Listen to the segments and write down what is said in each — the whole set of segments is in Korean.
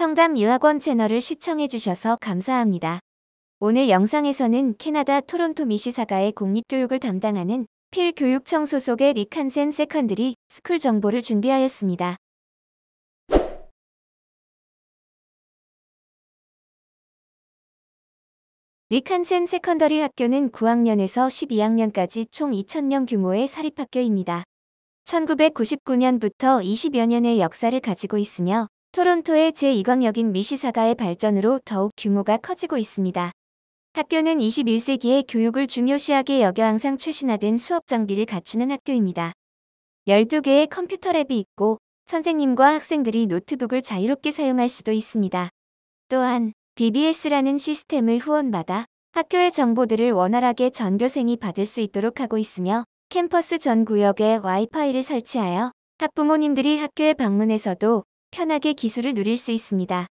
청담 유학원 채널을 시청해주셔서 감사합니다. 오늘 영상에서는 캐나다 토론토 미시사가의 공립교육을 담당하는 필 교육청 소속의 리칸센 세컨드리 스쿨 정보를 준비하였습니다. 리칸센 세컨더리 학교는 9학년에서 12학년까지 총 2,000명 규모의 사립학교입니다. 1999년부터 20여 년의 역사를 가지고 있으며 토론토의 제2광역인 미시사가의 발전으로 더욱 규모가 커지고 있습니다. 학교는 2 1세기에 교육을 중요시하게 여겨 항상 최신화된 수업 장비를 갖추는 학교입니다. 12개의 컴퓨터 랩이 있고 선생님과 학생들이 노트북을 자유롭게 사용할 수도 있습니다. 또한 BBS라는 시스템을 후원받아 학교의 정보들을 원활하게 전교생이 받을 수 있도록 하고 있으며 캠퍼스 전 구역에 와이파이를 설치하여 학부모님들이 학교에 방문해서도 편하게 기술을 누릴 수 있습니다.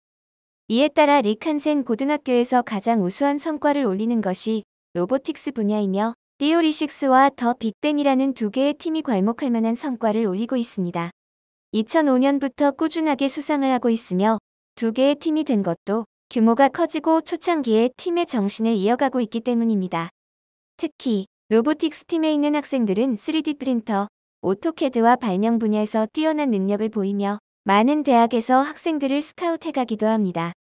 이에 따라 리칸센 고등학교에서 가장 우수한 성과를 올리는 것이 로보틱스 분야이며 디오리식스와 더 빅뱅이라는 두 개의 팀이 괄목할 만한 성과를 올리고 있습니다. 2005년부터 꾸준하게 수상을 하고 있으며 두 개의 팀이 된 것도 규모가 커지고 초창기에 팀의 정신을 이어가고 있기 때문입니다. 특히 로보틱스 팀에 있는 학생들은 3D 프린터, 오토캐드와 발명 분야에서 뛰어난 능력을 보이며 많은 대학에서 학생들을 스카우트해가기도 합니다.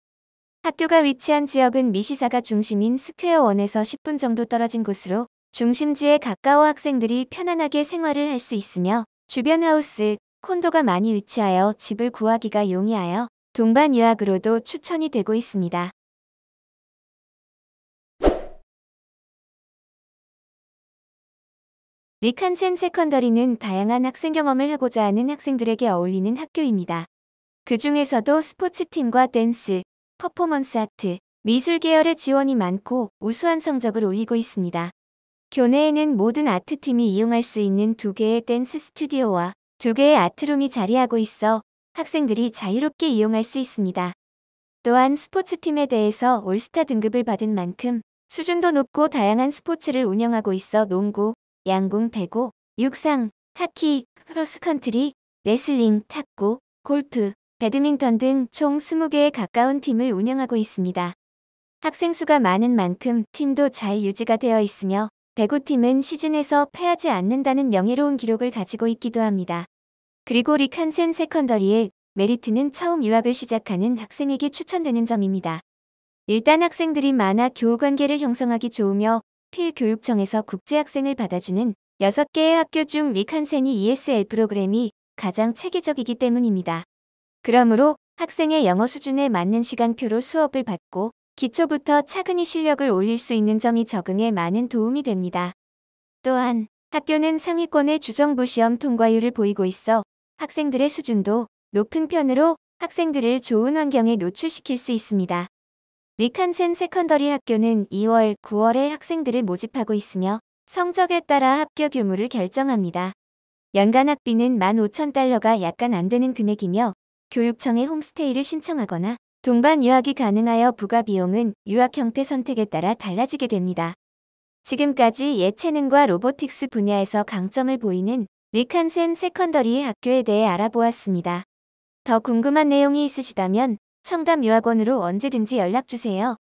학교가 위치한 지역은 미시사가 중심인 스퀘어원에서 10분 정도 떨어진 곳으로 중심지에 가까워 학생들이 편안하게 생활을 할 수 있으며 주변 하우스, 콘도가 많이 위치하여 집을 구하기가 용이하여 동반 유학으로도 추천이 되고 있습니다. 리칸센 세컨더리는 다양한 학생 경험을 하고자 하는 학생들에게 어울리는 학교입니다. 그 중에서도 스포츠팀과 댄스, 퍼포먼스 아트, 미술 계열의 지원이 많고 우수한 성적을 올리고 있습니다. 교내에는 모든 아트팀이 이용할 수 있는 두 개의 댄스 스튜디오와 두 개의 아트룸이 자리하고 있어 학생들이 자유롭게 이용할 수 있습니다. 또한 스포츠팀에 대해서 올스타 등급을 받은 만큼 수준도 높고 다양한 스포츠를 운영하고 있어 농구, 양궁 배구, 육상, 하키, 크로스컨트리, 레슬링, 탁구, 골프, 배드민턴 등 총 20개에 가까운 팀을 운영하고 있습니다. 학생 수가 많은 만큼 팀도 잘 유지가 되어 있으며 배구팀은 시즌에서 패하지 않는다는 명예로운 기록을 가지고 있기도 합니다. 그리고 리칸센 세컨더리의 메리트는 처음 유학을 시작하는 학생에게 추천되는 점입니다. 일단 학생들이 많아 교우관계를 형성하기 좋으며 필교육청에서 국제학생을 받아주는 6개의 학교 중 리칸센이 ESL 프로그램이 가장 체계적이기 때문입니다. 그러므로 학생의 영어 수준에 맞는 시간표로 수업을 받고 기초부터 차근히 실력을 올릴 수 있는 점이 적응에 많은 도움이 됩니다. 또한 학교는 상위권의 주정부 시험 통과율을 보이고 있어 학생들의 수준도 높은 편으로 학생들을 좋은 환경에 노출시킬 수 있습니다. 위칸센 세컨더리 학교는 2월, 9월에 학생들을 모집하고 있으며 성적에 따라 합격 규모를 결정합니다. 연간 학비는 15,000달러가 약간 안 되는 금액이며 교육청에 홈스테이를 신청하거나 동반 유학이 가능하여 부가 비용은 유학 형태 선택에 따라 달라지게 됩니다. 지금까지 예체능과 로보틱스 분야에서 강점을 보이는 위칸센 세컨더리 학교에 대해 알아보았습니다. 더 궁금한 내용이 있으시다면 청담유학원으로 언제든지 연락주세요.